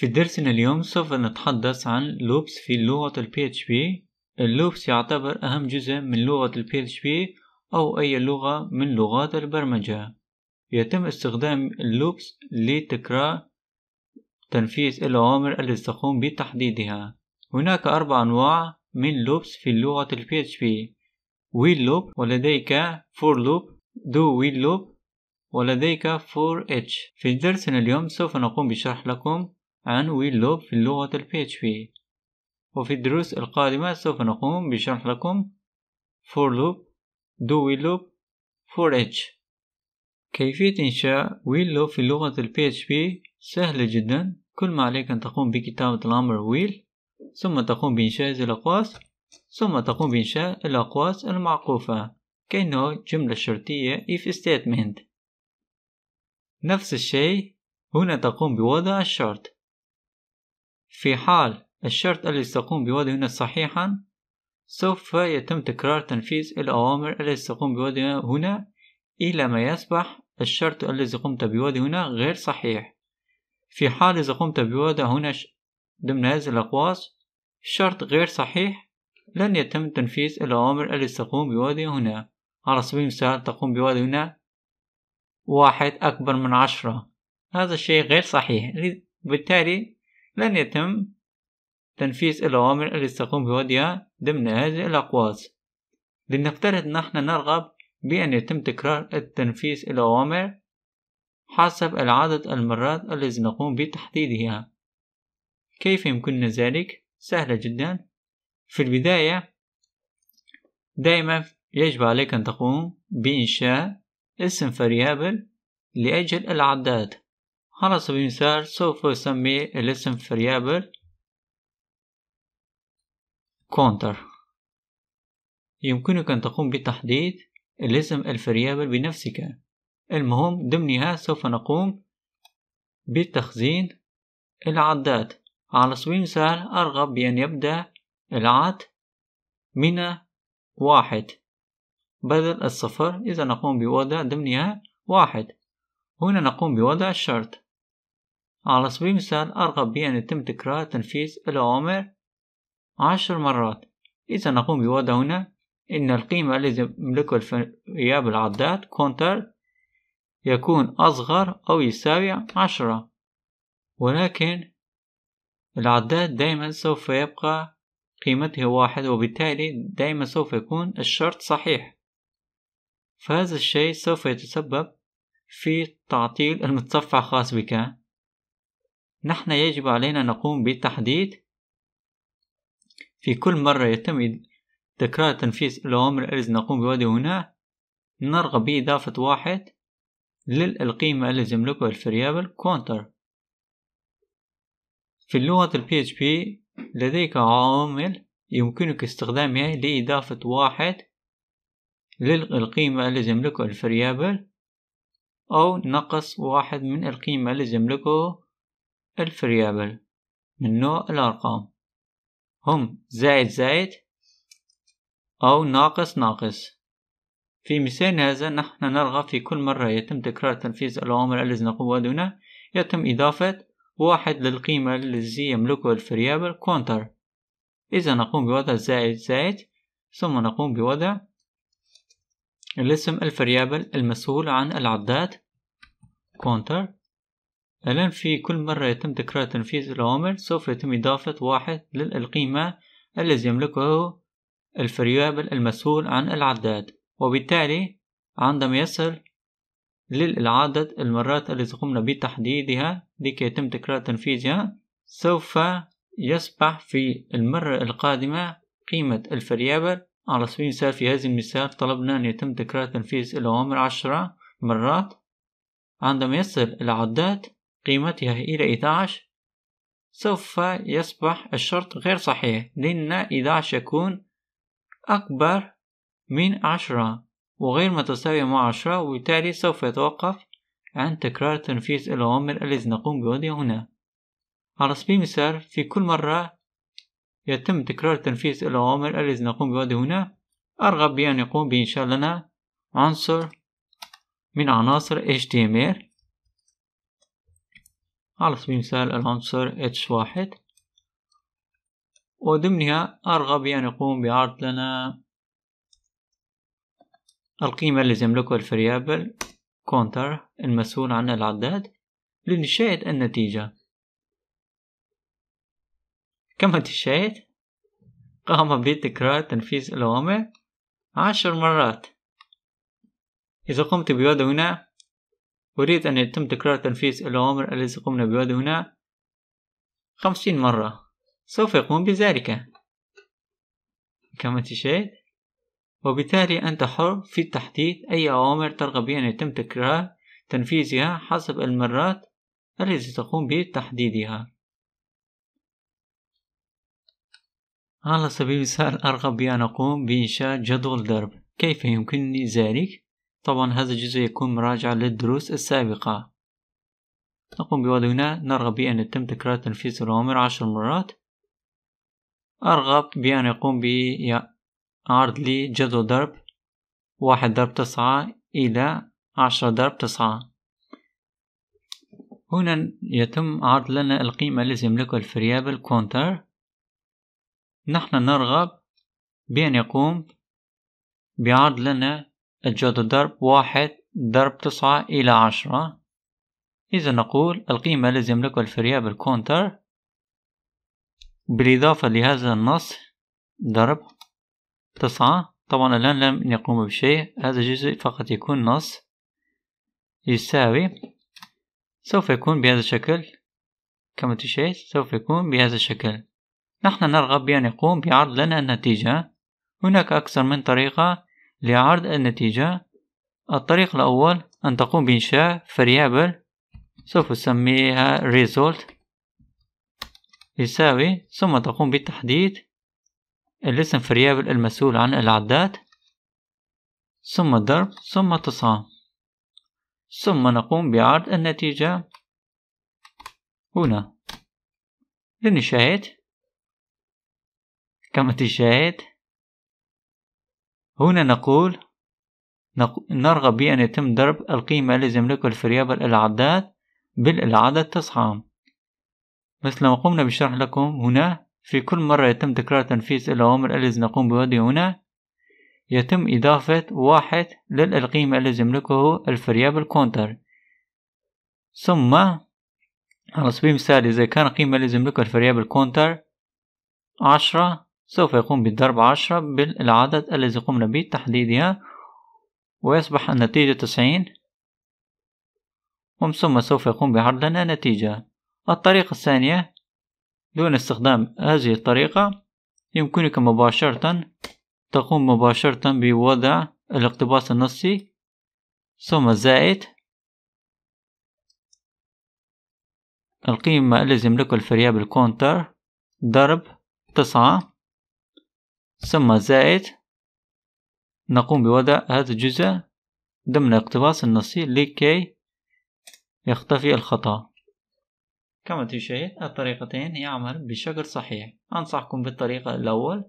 في درسنا اليوم سوف نتحدث عن لوبس في لغة ال PHP اللوبس يعتبر أهم جزء من لغة ال PHP أو أي لغة من لغات البرمجة يتم استخدام اللوبس لتكرار تنفيذ الأوامر التي تقوم بتحديدها هناك أربع أنواع من لوبس في لغة ال PHP ويل لوب ولديك فور لوب دو ويل لوب ولديك فور اتش في درسنا اليوم سوف نقوم بشرح لكم عن ويلوب في اللغة PHP وفي الدروس القادمة سوف نقوم بشرح لكم for loop do while loop for each كيفية إنشاء ويل loop في لغة الـ PHP سهلة جدا كل ما عليك أن تقوم بكتابة الأمر ويل ثم تقوم بإنشاء هذه الأقواس ثم تقوم بإنشاء الأقواس المعقوفة كأنه جملة شرطية if statement نفس الشيء هنا تقوم بوضع الشرط في حال الشرط الذي بوضعه هنا صحيحا سوف يتم تكرار تنفيذ الأوامر التي تقوم بوضعها هنا إلى ما يصبح الشرط الذي قمت بوضعه هنا غير صحيح في حال إذا قمت بوضع هنا ضمن هذه الأقواس شرط غير صحيح لن يتم تنفيذ الأوامر التي تقوم بوضعه هنا على سبيل المثال تقوم بوضع هنا واحد أكبر من عشرة هذا الشيء غير صحيح بالتالي لن يتم تنفيذ الأوامر التي تقوم بوضعها ضمن هذه الأقواس لنفترض نحن نرغب بأن يتم تكرار التنفيذ الأوامر حسب العدد المرات الذي نقوم بتحديدها كيف يمكننا ذلك؟ سهلة جدا في البداية دائما يجب عليك أن تقوم بإنشاء اسم فريابل لأجل العداد على سبيل المثال سوف أسمي الاسم فريابل counter يمكنك أن تقوم بتحديد الاسم الفريابل بنفسك المهم ضمنها سوف نقوم بتخزين العدات على سبيل المثال أرغب بأن يبدأ العد من واحد بدل الصفر إذا نقوم بوضع ضمنها واحد هنا نقوم بوضع الشرط على سبيل المثال أرغب بأن يتم تكرار تنفيذ الأوامر عشر مرات إذا نقوم بوضع هنا إن القيمة التي يملكها الفرياب العداد كونتر يكون أصغر أو يساوي عشرة ولكن العداد دائما سوف يبقى قيمته واحد وبالتالي دائما سوف يكون الشرط صحيح فهذا الشيء سوف يتسبب في تعطيل المتصفح الخاص بك نحن يجب علينا نقوم بالتحديد في كل مرة يتم تكرار تنفيذ الأوامر التي نقوم بوضعه هنا نرغب بإضافة واحد للقيمة التي يملكها الفريابل counter في لغة ال PHP لديك عوامل يمكنك استخدامها لإضافة واحد للقيمة التي يملكها الفريابل أو نقص واحد من القيمة التي يملكها الفريابل من نوع الأرقام هم زائد زائد أو ناقص ناقص في مثال هذا نحن نرغب في كل مرة يتم تكرار تنفيذ الأوامر التي نقوم دونها يتم إضافة واحد للقيمة التي يملكها الفريابل كونتر إذا نقوم بوضع زائد زائد ثم نقوم بوضع الاسم الفريابل المسؤول عن العدات كونتر الآن في كل مرة يتم تكرار تنفيذ الأوامر سوف يتم إضافة واحد للقيمة الذي يملكه الفريابل المسؤول عن العداد وبالتالي عندما يصل للعدد المرات التي قمنا بتحديدها لكي يتم تكرار تنفيذها سوف يصبح في المرة القادمة قيمة الفريابل على سبيل المثال في هذا المثال طلبنا أن يتم تكرار تنفيذ الأوامر عشرة مرات عندما يصل العداد قيمتها إلى 11 سوف يصبح الشرط غير صحيح لأن 11 يكون أكبر من 10 وغير متساوية مع 10 وبالتالي سوف يتوقف عن تكرار تنفيذ الأوامر التي نقوم بوضعها هنا على سبيل المثال في كل مرة يتم تكرار تنفيذ الأوامر التي نقوم بوضعها هنا أرغب بأن يقوم بإنشاء لنا عنصر من عناصر HTML على سبيل المثال العنصر H1 وضمنها أرغب بأن يقوم بعرض لنا القيمة التي يملكها الفريابل كونتر المسؤول عن العداد لنشاهد النتيجة كما تشاهد قام بتكرار تنفيذ الأوامر عشر مرات إذا قمت بوضع هنا أريد أن يتم تكرار تنفيذ الأوامر التي قمنا بوضعها هنا خمسين مرة سوف يقوم بذلك كما تشاهد وبالتالي أنت حر في تحديد أي أوامر ترغب بأن يتم تكرار تنفيذها حسب المرات التي تقوم بتحديدها على سبيل المثال أرغب بأن أقوم بإنشاء جدول ضرب كيف يمكنني ذلك؟ طبعا هذا الجزء يكون مراجعة للدروس السابقة نقوم بوضع هنا نرغب بأن يتم تكرار تنفيذ الأوامر عشر مرات أرغب بأن يقوم بعرض لي جدول ضرب واحد ضرب تسعة إلى عشرة ضرب تسعة هنا يتم عرض لنا القيمة التي يملكها الفريابل كونتر نحن نرغب بأن يقوم بعرض لنا الجهد الضرب واحد ضرب تسعة إلى عشرة إذا نقول القيمة التي يملكها الفريق بالكونتر بالإضافة لهذا النص ضرب تسعة طبعا الآن لم يقوم بشيء هذا الجزء فقط يكون نص يساوي سوف يكون بهذا الشكل كما تشاهد سوف يكون بهذا الشكل نحن نرغب بأن يقوم بعرض لنا النتيجة هناك أكثر من طريقة لعرض النتيجة الطريق الأول أن تقوم بإنشاء variable سوف أسميها result يساوي ثم تقوم بتحديد الاسم variable المسؤول عن العداد ثم ضرب ثم تسعة ثم نقوم بعرض النتيجة هنا لنشاهد كما تشاهد هنا نقول نرغب بأن يتم ضرب القيمة التي يملكها الفريابل العداد بالعدد تسعة مثل ما قمنا بشرح لكم هنا في كل مرة يتم تكرار تنفيذ الأوامر التي نقوم بوضعها هنا يتم إضافة واحد للقيمة التي يملكه الفريابل كونتر ثم على سبيل المثال إذا كان القيمة التي يملكها الفريابل كونتر عشرة سوف يقوم بالضرب عشرة بالعدد الذي قمنا بتحديدها ويصبح النتيجة تسعين ومن ثم سوف يقوم بعرض لنا نتيجة الطريقة الثانية دون استخدام هذه الطريقة يمكنك مباشرة تقوم مباشرة بوضع الاقتباس النصي ثم زائد القيمة التي يملكها الفريابل كونتر ضرب تسعة ثم زائد نقوم بوضع هذا الجزء ضمن اقتباس النصي لكي يختفي الخطأ كما تشاهد الطريقتين يعمل بشكل صحيح أنصحكم بالطريقة الأول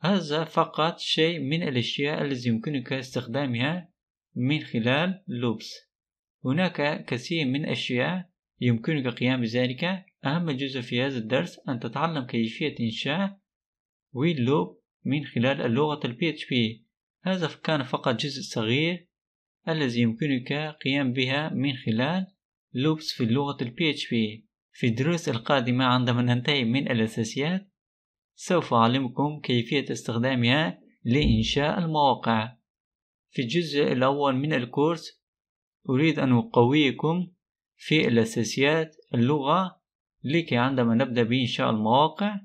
هذا فقط شيء من الأشياء التي يمكنك استخدامها من خلال لوبس هناك كثير من الأشياء يمكنك قيام بذلك أهم جزء في هذا الدرس أن تتعلم كيفية إنشاء لوب من خلال اللغة PHP هذا كان فقط جزء صغير الذي يمكنك قيام بها من خلال لوبس في اللغة PHP في الدروس القادمة عندما ننتهي من الأساسيات سوف أعلمكم كيفية استخدامها لإنشاء المواقع في الجزء الأول من الكورس أريد أن أقويكم في الأساسيات اللغة لكي عندما نبدأ بإنشاء المواقع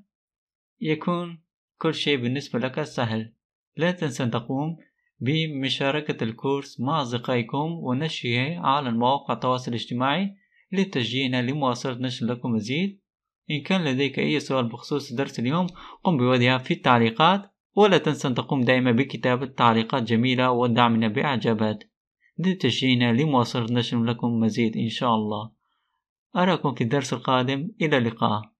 يكون كل شيء بالنسبة لك سهل لا تنسى أن تقوم بمشاركة الكورس مع أصدقائكم ونشره على مواقع التواصل الاجتماعي لتشجيعنا لمواصلة نشر لكم مزيد إن كان لديك أي سؤال بخصوص درس اليوم قم بوضعها في التعليقات ولا تنسى أن تقوم دائما بكتابة تعليقات جميلة ودعمنا بإعجابات لتشجيعنا لمواصلة نشر لكم مزيد إن شاء الله أراكم في الدرس القادم إلى اللقاء